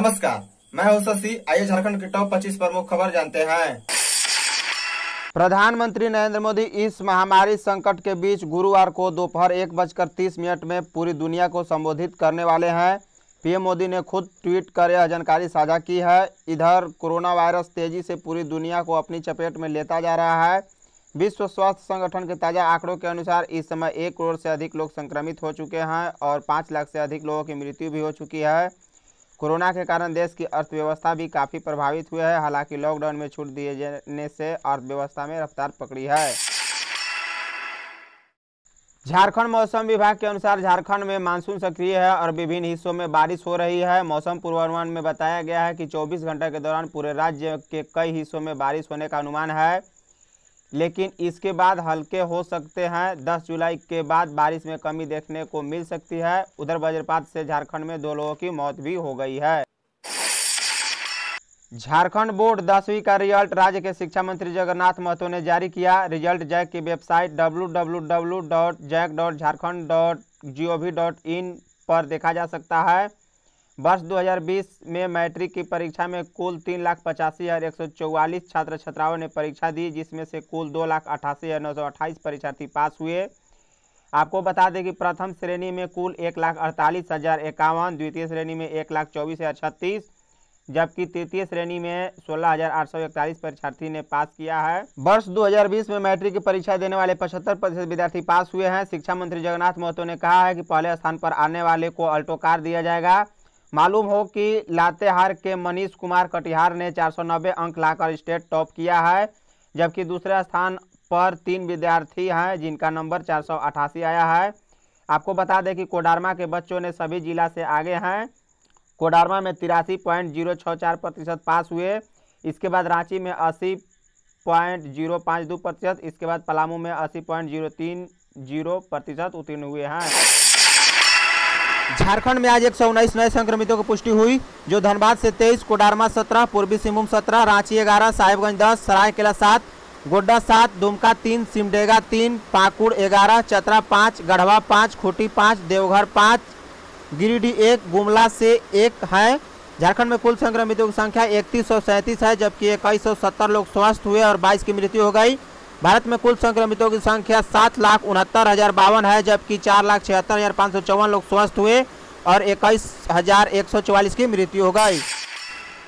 नमस्कार मैं हूं शशि आइए झारखंड के टॉप 25 प्रमुख खबर जानते हैं प्रधानमंत्री नरेंद्र मोदी इस महामारी संकट के बीच गुरुवार को दोपहर एक बजकर तीस मिनट में पूरी दुनिया को संबोधित करने वाले हैं पीएम मोदी ने खुद ट्वीट कर यह जानकारी साझा की है इधर कोरोना वायरस तेजी से पूरी दुनिया को अपनी चपेट में लेता जा रहा है विश्व स्वास्थ्य संगठन के ताज़ा आंकड़ों के अनुसार इस समय एक करोड़ से अधिक लोग संक्रमित हो चुके हैं और पाँच लाख से अधिक लोगों की मृत्यु भी हो चुकी है कोरोना के कारण देश की अर्थव्यवस्था भी काफ़ी प्रभावित हुई है हालांकि लॉकडाउन में छूट दिए जाने से अर्थव्यवस्था में रफ्तार पकड़ी है झारखंड मौसम विभाग के अनुसार झारखंड में मानसून सक्रिय है और विभिन्न हिस्सों में बारिश हो रही है मौसम पूर्वानुमान में बताया गया है कि 24 घंटे के दौरान पूरे राज्य के कई हिस्सों में बारिश होने का अनुमान है लेकिन इसके बाद हल्के हो सकते हैं 10 जुलाई के बाद बारिश में कमी देखने को मिल सकती है उधर वज्रपात से झारखंड में दो लोगों की मौत भी हो गई है झारखंड बोर्ड दसवीं का रिजल्ट राज्य के शिक्षा मंत्री जगन्नाथ महतो ने जारी किया रिजल्ट जैक की वेबसाइट डब्ल्यू पर देखा जा सकता है वर्ष 2020 में मैट्रिक की परीक्षा में कुल तीन लाख पचासी हज़ार एक सौ चौवालीस छात्र छात्राओं ने परीक्षा दी जिसमें से कुल दो लाख अठासी हज़ार नौ सौ अट्ठाईस परीक्षार्थी पास हुए आपको बता दें कि प्रथम श्रेणी में कुल एक लाख अड़तालीस हज़ार इक्यावन द्वितीय श्रेणी में एक लाख चौबीस हज़ार छत्तीस जबकि तृतीय श्रेणी में सोलह हजार आठ सौ इकतालीस परीक्षार्थी ने पास किया है वर्ष 2020 में मैट्रिक की परीक्षा देने वाले पचहत्तर प्रतिशत विद्यार्थी पास हुए हैं शिक्षा मंत्री जगन्नाथ महतो ने कहा है कि पहले स्थान पर आने वाले को अल्टो कार दिया जाएगा मालूम हो कि लातेहार के मनीष कुमार कटिहार ने 490 अंक लाकर स्टेट टॉप किया है जबकि दूसरे स्थान पर तीन विद्यार्थी हैं जिनका नंबर चार आया है आपको बता दें कि कोडारमा के बच्चों ने सभी जिला से आगे हैं कोडारमा में तिरासी पॉइंट जीरो छः चार प्रतिशत पास हुए इसके बाद रांची में अस्सी पॉइंट जीरो पाँच दो प्रतिशत इसके बाद पलामू में अस्सी पॉइंट जीरो तीन जीरो प्रतिशत उत्तीर्ण हुए हैं झारखंड में आज एक नए संक्रमितों की पुष्टि हुई जो धनबाद से तेईस कोडारमा सत्रह पूर्वी सिंहभूम सत्रह रांची ग्यारह साहिबगंज दस सरायकेला सात गोड्डा सात दुमका तीन सिमडेगा तीन पाकुड़ ग्यारह चतरा पाँच गढ़वा पाँच खूटी पाँच देवघर पाँच गिरिडीह एक गुमला से एक है झारखंड में कुल संक्रमितों की संख्या इकतीस है जबकि इक्कीस लोग स्वस्थ हुए और बाईस की मृत्यु हो गई भारत में कुल संक्रमितों की संख्या सात लाख उनहत्तर हजार बावन है जबकि चार लाख छिहत्तर हजार पाँच सौ चौवन लोग स्वस्थ हुए और इक्कीस हजार एक सौ चौवालीस की मृत्यु हो गई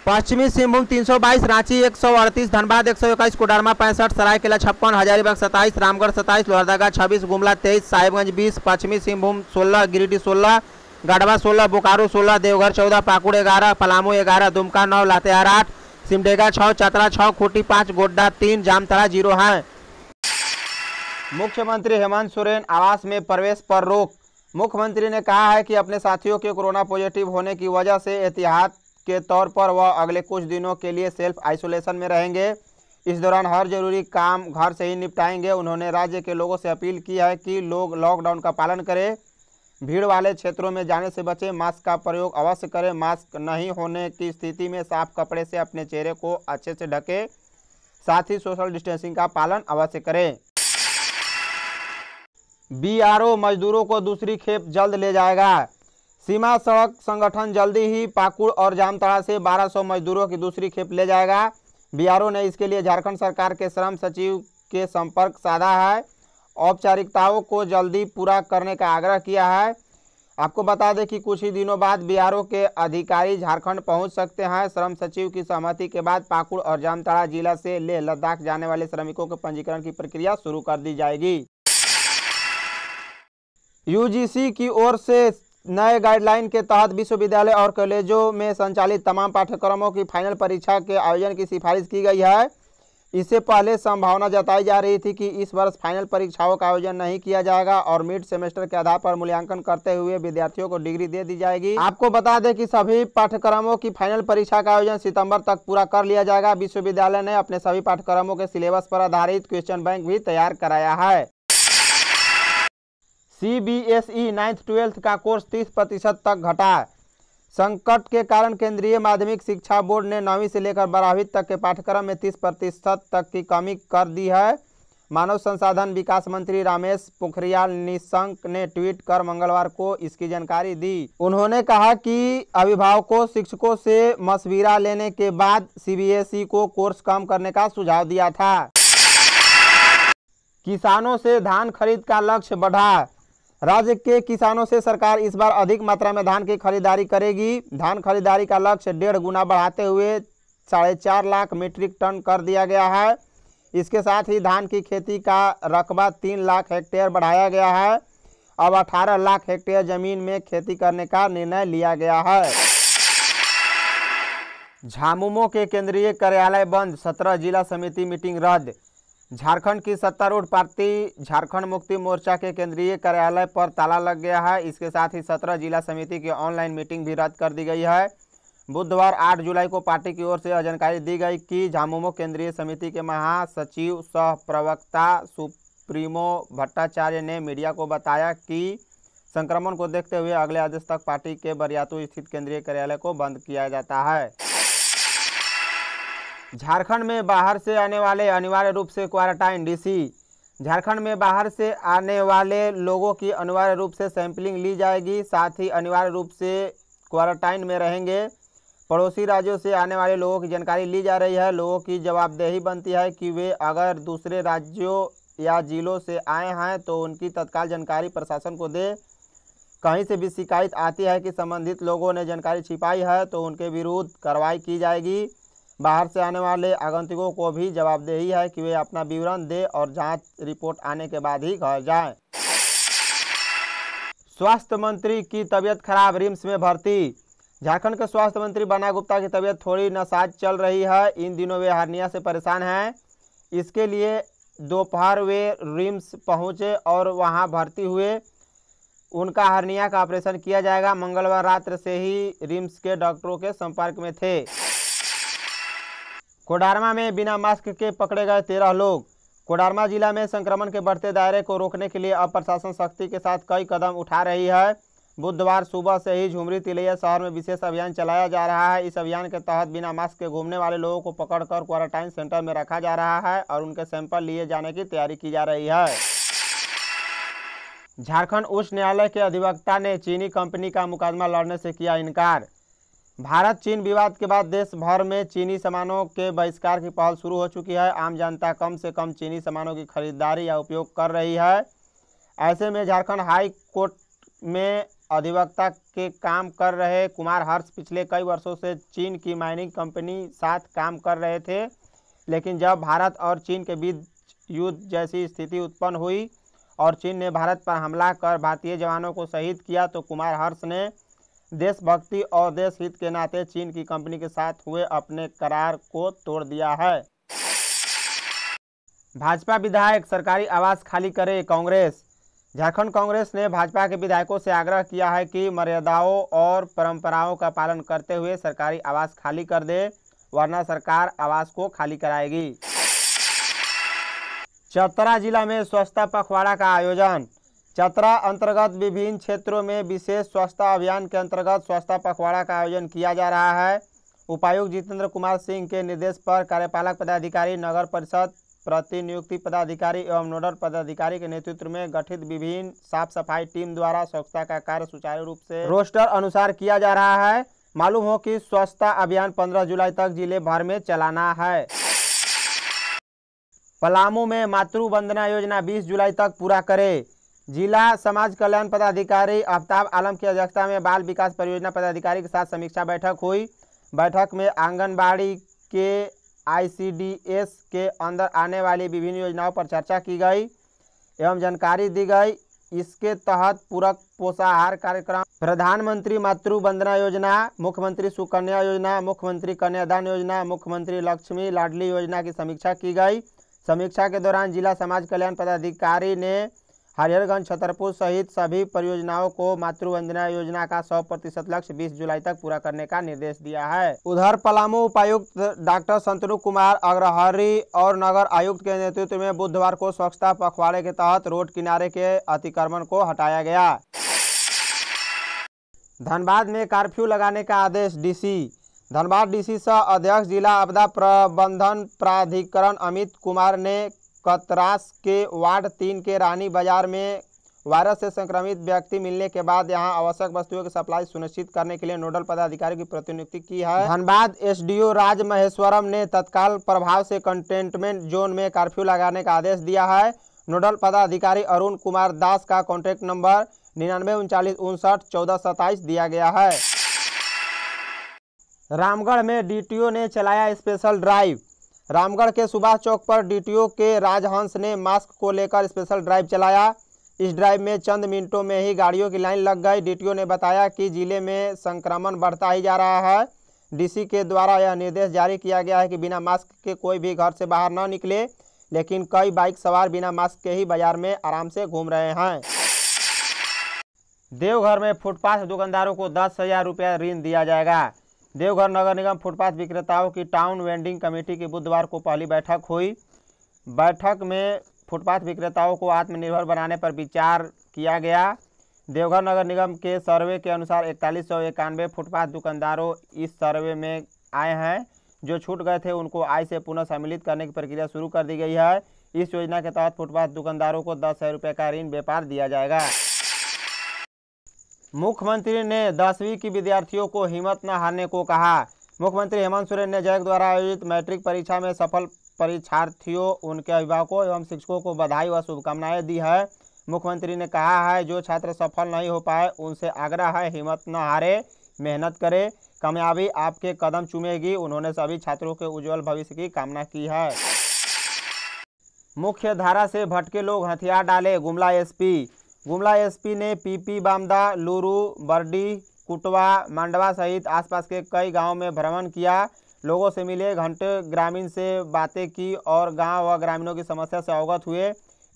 पश्चिमी सिंहभूम 322, रांची 138, धनबाद 121, कोडरमा पैंसठ सरायकेला छप्पन हजारीबाग सत्ताईस रामगढ़ सत्ताईस लोहरदगा छब्बीस गुमला तेईस साहिबगंज बीस पश्चिमी सिंहभूम सोलह गिरिडीह सोलह गढ़वा सोलह बोकारो सोलह देवघर चौदह पाकुड़ ग्यारह पलामू ग्यारह दुमका नौ लातेहार आठ सिमडेगा छः चतरा छः खूटी पाँच गोड्डा तीन जामतरा जीरो हैं मुख्यमंत्री हेमंत सोरेन आवास में प्रवेश पर रोक मुख्यमंत्री ने कहा है कि अपने साथियों के कोरोना पॉजिटिव होने की वजह से एहतियात के तौर पर वह अगले कुछ दिनों के लिए सेल्फ आइसोलेशन में रहेंगे इस दौरान हर जरूरी काम घर से ही निपटाएंगे उन्होंने राज्य के लोगों से अपील की है कि लोग लॉकडाउन का पालन करें भीड़ वाले क्षेत्रों में जाने से बचें मास्क का प्रयोग अवश्य करें मास्क नहीं होने की स्थिति में साफ कपड़े से अपने चेहरे को अच्छे से ढके साथ ही सोशल डिस्टेंसिंग का पालन अवश्य करें बीआरओ मजदूरों को दूसरी खेप जल्द ले जाएगा सीमा सड़क संगठन जल्दी ही पाकुड़ और जामताड़ा से 1200 मजदूरों की दूसरी खेप ले जाएगा बीआरओ ने इसके लिए झारखंड सरकार के श्रम सचिव के संपर्क साधा है औपचारिकताओं को जल्दी पूरा करने का आग्रह किया है आपको बता दें कि कुछ ही दिनों बाद बीआरओ के अधिकारी झारखंड पहुंच सकते हैं श्रम सचिव की सहमति के बाद पाकुड़ और जामताड़ा जिला से लेह लद्दाख जाने वाले श्रमिकों के पंजीकरण की प्रक्रिया शुरू कर दी जाएगी यूजीसी की ओर से नए गाइडलाइन के तहत विश्वविद्यालय और कॉलेजों में संचालित तमाम पाठ्यक्रमों की फाइनल परीक्षा के आयोजन की सिफारिश की गई है इससे पहले संभावना जताई जा रही थी कि इस वर्ष फाइनल परीक्षाओं का आयोजन नहीं किया जाएगा और मिड सेमेस्टर के आधार पर मूल्यांकन करते हुए विद्यार्थियों को डिग्री दे दी जाएगी आपको बता दें कि सभी पाठ्यक्रमों की फाइनल परीक्षा का आयोजन सितंबर तक पूरा कर लिया जाएगा विश्वविद्यालय ने अपने सभी पाठ्यक्रमों के सिलेबस पर आधारित क्वेश्चन बैंक भी तैयार कराया है C B S E ninth twelfth का कोर्स तीस प्रतिशत तक घटा संकट के कारण केंद्रीय माध्यमिक शिक्षा बोर्ड ने नौवीं से लेकर बारहवीं तक के पाठ्यक्रम में तीस प्रतिशत तक की कमी कर दी है मानव संसाधन विकास मंत्री रमेश पोखरियाल निशंक ने ट्वीट कर मंगलवार को इसकी जानकारी दी उन्होंने कहा कि अभिभावकों शिक्षकों से मशविरा लेने के बाद सीबीएसई को कोर्स कम करने का सुझाव दिया था किसानों से धान खरीद का लक्ष्य बढ़ा राज्य के किसानों से सरकार इस बार अधिक मात्रा में धान की खरीदारी करेगी धान खरीदारी का लक्ष्य डेढ़ गुना बढ़ाते हुए साढ़े चार लाख मीट्रिक टन कर दिया गया है इसके साथ ही धान की खेती का रकबा तीन लाख हेक्टेयर बढ़ाया गया है अब अठारह लाख हेक्टेयर जमीन में खेती करने का निर्णय लिया गया है झामुमो के केंद्रीय कार्यालय बंद सत्रह जिला समिति मीटिंग रद्द झारखंड की सत्तारूढ़ पार्टी झारखंड मुक्ति मोर्चा के केंद्रीय कार्यालय पर ताला लग गया है इसके साथ ही सत्रह जिला समिति की ऑनलाइन मीटिंग भी रद्द कर दी गई है बुधवार 8 जुलाई को पार्टी की ओर से जानकारी दी गई कि झामुमो केंद्रीय समिति के महासचिव सह प्रवक्ता सुप्रीमो भट्टाचार्य ने मीडिया को बताया कि संक्रमण को देखते हुए अगले आदेश तक पार्टी के बरियातू स्थित केंद्रीय कार्यालय को बंद किया जाता है झारखंड में बाहर से आने वाले अनिवार्य रूप से क्वारंटाइन डीसी झारखंड में बाहर से आने वाले लोगों की अनिवार्य रूप से सैंपलिंग ली जाएगी साथ ही अनिवार्य रूप से क्वारंटाइन में रहेंगे पड़ोसी राज्यों से आने वाले लोगों की जानकारी ली जा रही है लोगों की जवाबदेही बनती है कि वे अगर दूसरे राज्यों या जिलों से आए हैं तो उनकी तत्काल जानकारी प्रशासन को दे कहीं से भी शिकायत आती है कि संबंधित लोगों ने जानकारी छिपाई है तो उनके विरुद्ध कार्रवाई की जाएगी बाहर से आने वाले आगंतुकों को भी जवाबदेही है कि वे अपना विवरण दें और जांच रिपोर्ट आने के बाद ही घर जाएं। स्वास्थ्य मंत्री की तबीयत खराब रिम्स में भर्ती झारखंड के स्वास्थ्य मंत्री बना गुप्ता की तबीयत थोड़ी नसाज चल रही है इन दिनों वे हरनिया से परेशान हैं इसके लिए दोपहर वे रिम्स पहुंचे और वहां भर्ती हुए उनका हरनिया का ऑपरेशन किया जाएगा मंगलवार रात्र से ही रिम्स के डॉक्टरों के संपर्क में थे कोडारमा में बिना मास्क के पकड़े गए तेरह लोग कोडारमा जिला में संक्रमण के बढ़ते दायरे को रोकने के लिए अब प्रशासन सख्ती के साथ कई कदम उठा रही है बुधवार सुबह से ही झुमरी तिलैया शहर में विशेष अभियान चलाया जा रहा है इस अभियान के तहत बिना मास्क के घूमने वाले लोगों को पकड़कर क्वारंटाइन सेंटर में रखा जा रहा है और उनके सैंपल लिए जाने की तैयारी की जा रही है झारखंड उच्च न्यायालय के अधिवक्ता ने चीनी कंपनी का मुकदमा लड़ने से किया इनकार भारत चीन विवाद के बाद देश भर में चीनी सामानों के बहिष्कार की पहल शुरू हो चुकी है आम जनता कम से कम चीनी सामानों की खरीदारी या उपयोग कर रही है ऐसे में झारखंड हाई कोर्ट में अधिवक्ता के काम कर रहे कुमार हर्ष पिछले कई वर्षों से चीन की माइनिंग कंपनी साथ काम कर रहे थे लेकिन जब भारत और चीन के बीच युद्ध जैसी स्थिति उत्पन्न हुई और चीन ने भारत पर हमला कर भारतीय जवानों को शहीद किया तो कुमार हर्ष ने देशभक्ति और देश हित के नाते चीन की कंपनी के साथ हुए अपने करार को तोड़ दिया है भाजपा विधायक सरकारी आवास खाली करे कांग्रेस झारखंड कांग्रेस ने भाजपा के विधायकों से आग्रह किया है कि मर्यादाओं और परंपराओं का पालन करते हुए सरकारी आवास खाली कर दे वरना सरकार आवास को खाली कराएगी चतरा जिला में स्वच्छता पखवाड़ा का आयोजन चतरा अंतर्गत विभिन्न क्षेत्रों में विशेष स्वच्छता अभियान के अंतर्गत स्वच्छता पखवाड़ा का आयोजन किया जा रहा है उपायुक्त जितेंद्र कुमार सिंह के निर्देश पर कार्यपालक पदाधिकारी नगर परिषद प्रतिनियुक्ति पदाधिकारी एवं नोडल पदाधिकारी के नेतृत्व में गठित विभिन्न साफ सफाई टीम द्वारा स्वच्छता का कार्य सुचारू रूप से रोस्टर अनुसार किया जा रहा है मालूम हो कि स्वच्छता अभियान 15 जुलाई तक जिले भर में चलाना है पलामू में मातृ वंदना योजना 20 जुलाई तक पूरा करे जिला समाज कल्याण पदाधिकारी आफ्ताब आलम की अध्यक्षता में बाल विकास परियोजना पदाधिकारी के साथ समीक्षा बैठक हुई बैठक में आंगनबाड़ी के आईसीडीएस के अंदर आने वाली विभिन्न योजनाओं पर चर्चा की गई एवं जानकारी दी गई इसके तहत पूरक पोषाहार कार्यक्रम प्रधानमंत्री मातृ वंदना योजना मुख्यमंत्री सुकन्या योजना मुख्यमंत्री कन्यादान योजना मुख्यमंत्री लक्ष्मी लाडली योजना की समीक्षा की गई समीक्षा के दौरान जिला समाज कल्याण पदाधिकारी ने हरिहरगंज छतरपुर सहित सभी परियोजनाओं को मातृवंदना योजना का सौ प्रतिशत लक्ष्य बीस जुलाई तक पूरा करने का निर्देश दिया है उधर पलामू उपायुक्त डॉक्टर संतनु कुमार अग्रहरी और नगर आयुक्त के नेतृत्व में बुधवार को स्वच्छता पखवाड़े के तहत रोड किनारे के अतिक्रमण को हटाया गया धनबाद में कर्फ्यू लगाने का आदेश डीसी धनबाद डीसी सह अध्यक्ष जिला आपदा प्रबंधन प्राधिकरण अमित कुमार ने कतरास के वार्ड तीन के रानी बाजार में वायरस से संक्रमित व्यक्ति मिलने के बाद यहां आवश्यक वस्तुओं की सप्लाई सुनिश्चित करने के लिए नोडल पदाधिकारी की प्रतिनियुक्ति की है धनबाद एसडीओ राज महेश्वरम ने तत्काल प्रभाव से कंटेनमेंट जोन में कर्फ्यू लगाने का आदेश दिया है नोडल पदाधिकारी अरुण कुमार दास का कॉन्टैक्ट नंबर निन्यानवे उनचालीस उनसठ चौदह सत्ताईस दिया गया है रामगढ़ में डीटीओ ने चलाया स्पेशल ड्राइव रामगढ़ के सुभाष चौक पर डीटीओ के राजहंस ने मास्क को लेकर स्पेशल ड्राइव चलाया इस ड्राइव में चंद मिनटों में ही गाड़ियों की लाइन लग गई डीटीओ ने बताया कि जिले में संक्रमण बढ़ता ही जा रहा है डीसी के द्वारा यह निर्देश जारी किया गया है कि बिना मास्क के कोई भी घर से बाहर न निकले लेकिन कई बाइक सवार बिना मास्क के ही बाजार में आराम से घूम रहे हैं देवघर में फुटपाथ दुकानदारों को दस हज़ार रुपया ऋण दिया जाएगा देवघर नगर निगम फुटपाथ विक्रेताओं की टाउन वेंडिंग कमेटी की बुधवार को पहली बैठक हुई बैठक में फुटपाथ विक्रेताओं को आत्मनिर्भर बनाने पर विचार किया गया देवघर नगर निगम के सर्वे के अनुसार इकतालीस सौ इक्यानवे फुटपाथ दुकानदारों इस सर्वे में आए हैं जो छूट गए थे उनको आय से पुनः सम्मिलित करने की प्रक्रिया शुरू कर दी गई है इस योजना के तहत फुटपाथ दुकानदारों को दस हज़ार रुपये का ऋण व्यापार दिया जाएगा मुख्यमंत्री ने दसवीं की विद्यार्थियों को हिम्मत न हारने को कहा मुख्यमंत्री हेमंत सोरेन ने जैक द्वारा आयोजित मैट्रिक परीक्षा में सफल परीक्षार्थियों उनके अभिभावकों एवं शिक्षकों को बधाई व शुभकामनाएं दी है मुख्यमंत्री ने कहा है जो छात्र सफल नहीं हो पाए उनसे आग्रह है हिम्मत न हारे मेहनत करे कामयाबी आपके कदम चूमेगी उन्होंने सभी छात्रों के उज्जवल भविष्य की कामना की है मुख्य धारा से भटके लोग हथियार डाले गुमला एसपी गुमला एसपी ने पीपी बामदा लूरू बर्डी कुटवा मांडवा सहित आसपास के कई गांव में भ्रमण किया लोगों से मिले घंटे ग्रामीण से बातें की और गांव व ग्रामीणों की समस्या से अवगत हुए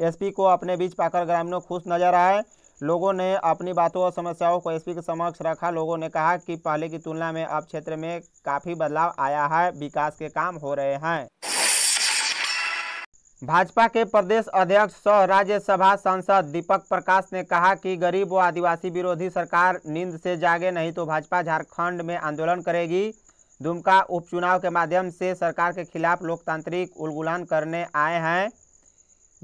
एसपी को अपने बीच पाकर ग्रामीणों खुश नजर आए लोगों ने अपनी बातों और समस्याओं को एसपी के समक्ष रखा लोगों ने कहा कि पहले की तुलना में अब क्षेत्र में काफ़ी बदलाव आया है विकास के काम हो रहे हैं भाजपा के प्रदेश अध्यक्ष सह राज्यसभा सांसद दीपक प्रकाश ने कहा कि गरीब व आदिवासी विरोधी सरकार नींद से जागे नहीं तो भाजपा झारखंड में आंदोलन करेगी दुमका उपचुनाव के माध्यम से सरकार के खिलाफ लोकतांत्रिक उलगुलान करने आए हैं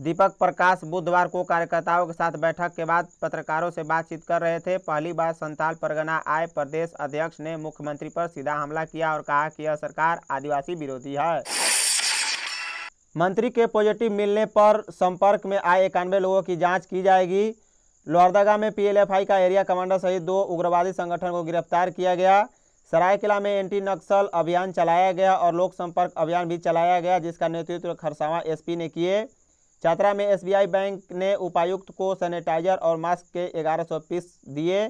दीपक प्रकाश बुधवार को कार्यकर्ताओं के साथ बैठक के बाद पत्रकारों से बातचीत कर रहे थे पहली बार संताल परगना आए प्रदेश अध्यक्ष ने मुख्यमंत्री पर सीधा हमला किया और कहा कि यह सरकार आदिवासी विरोधी है मंत्री के पॉजिटिव मिलने पर संपर्क में आए इक्यानवे लोगों की जांच की जाएगी लोहरदगा में पीएलएफआई का एरिया कमांडर सहित दो उग्रवादी संगठन को गिरफ्तार किया गया सरायकिला में एंटी नक्सल अभियान चलाया गया और लोक संपर्क अभियान भी चलाया गया जिसका नेतृत्व खरसावा एसपी ने किए चतरा में एसबीआई बैंक ने उपायुक्त को सैनिटाइजर और मास्क के ग्यारह सौ पीस दिए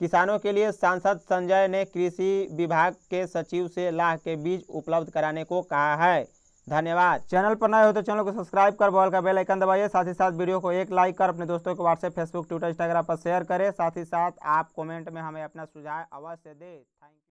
किसानों के लिए सांसद संजय ने कृषि विभाग के सचिव से लाह के बीज उपलब्ध कराने को कहा है धन्यवाद चैनल पर नए हो तो चैनल को सब्सक्राइब कर बॉल का बेल आइकन दबाइए साथ ही साथ वीडियो को एक लाइक कर अपने दोस्तों को व्हाट्सएप फेसबुक ट्विटर इंस्टाग्राम पर शेयर करें साथ ही साथ आप कमेंट में हमें अपना सुझाव अवश्य दें थैंक यू